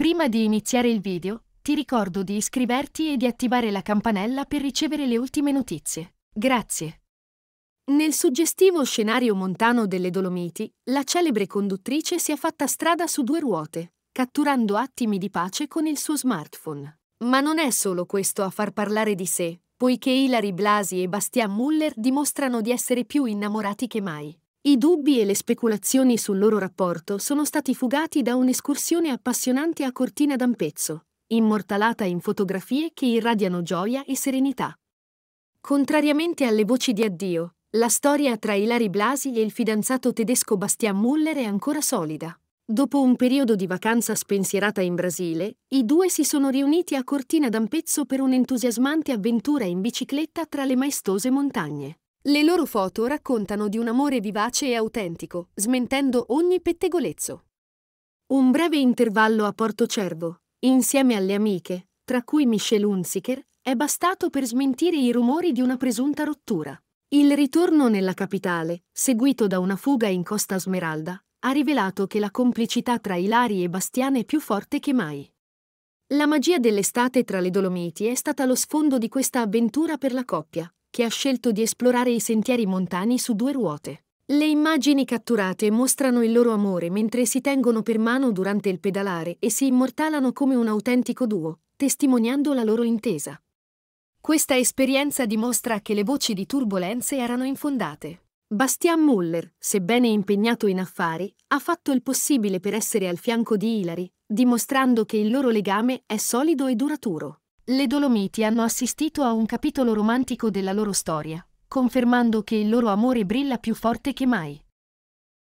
Prima di iniziare il video, ti ricordo di iscriverti e di attivare la campanella per ricevere le ultime notizie. Grazie. Nel suggestivo scenario montano delle Dolomiti, la celebre conduttrice si è fatta strada su due ruote, catturando attimi di pace con il suo smartphone. Ma non è solo questo a far parlare di sé, poiché Hilary Blasi e Bastian Muller dimostrano di essere più innamorati che mai. I dubbi e le speculazioni sul loro rapporto sono stati fugati da un'escursione appassionante a Cortina d'Ampezzo, immortalata in fotografie che irradiano gioia e serenità. Contrariamente alle voci di addio, la storia tra Ilari Blasi e il fidanzato tedesco Bastian Muller è ancora solida. Dopo un periodo di vacanza spensierata in Brasile, i due si sono riuniti a Cortina d'Ampezzo per un'entusiasmante avventura in bicicletta tra le maestose montagne. Le loro foto raccontano di un amore vivace e autentico, smentendo ogni pettegolezzo. Un breve intervallo a Portocervo, insieme alle amiche, tra cui Michelle Hunziker, è bastato per smentire i rumori di una presunta rottura. Il ritorno nella capitale, seguito da una fuga in Costa Smeralda, ha rivelato che la complicità tra Ilari e Bastiane è più forte che mai. La magia dell'estate tra le Dolomiti è stata lo sfondo di questa avventura per la coppia, che ha scelto di esplorare i sentieri montani su due ruote. Le immagini catturate mostrano il loro amore mentre si tengono per mano durante il pedalare e si immortalano come un autentico duo, testimoniando la loro intesa. Questa esperienza dimostra che le voci di turbolenze erano infondate. Bastian Muller, sebbene impegnato in affari, ha fatto il possibile per essere al fianco di Hilary, dimostrando che il loro legame è solido e duraturo. Le Dolomiti hanno assistito a un capitolo romantico della loro storia, confermando che il loro amore brilla più forte che mai.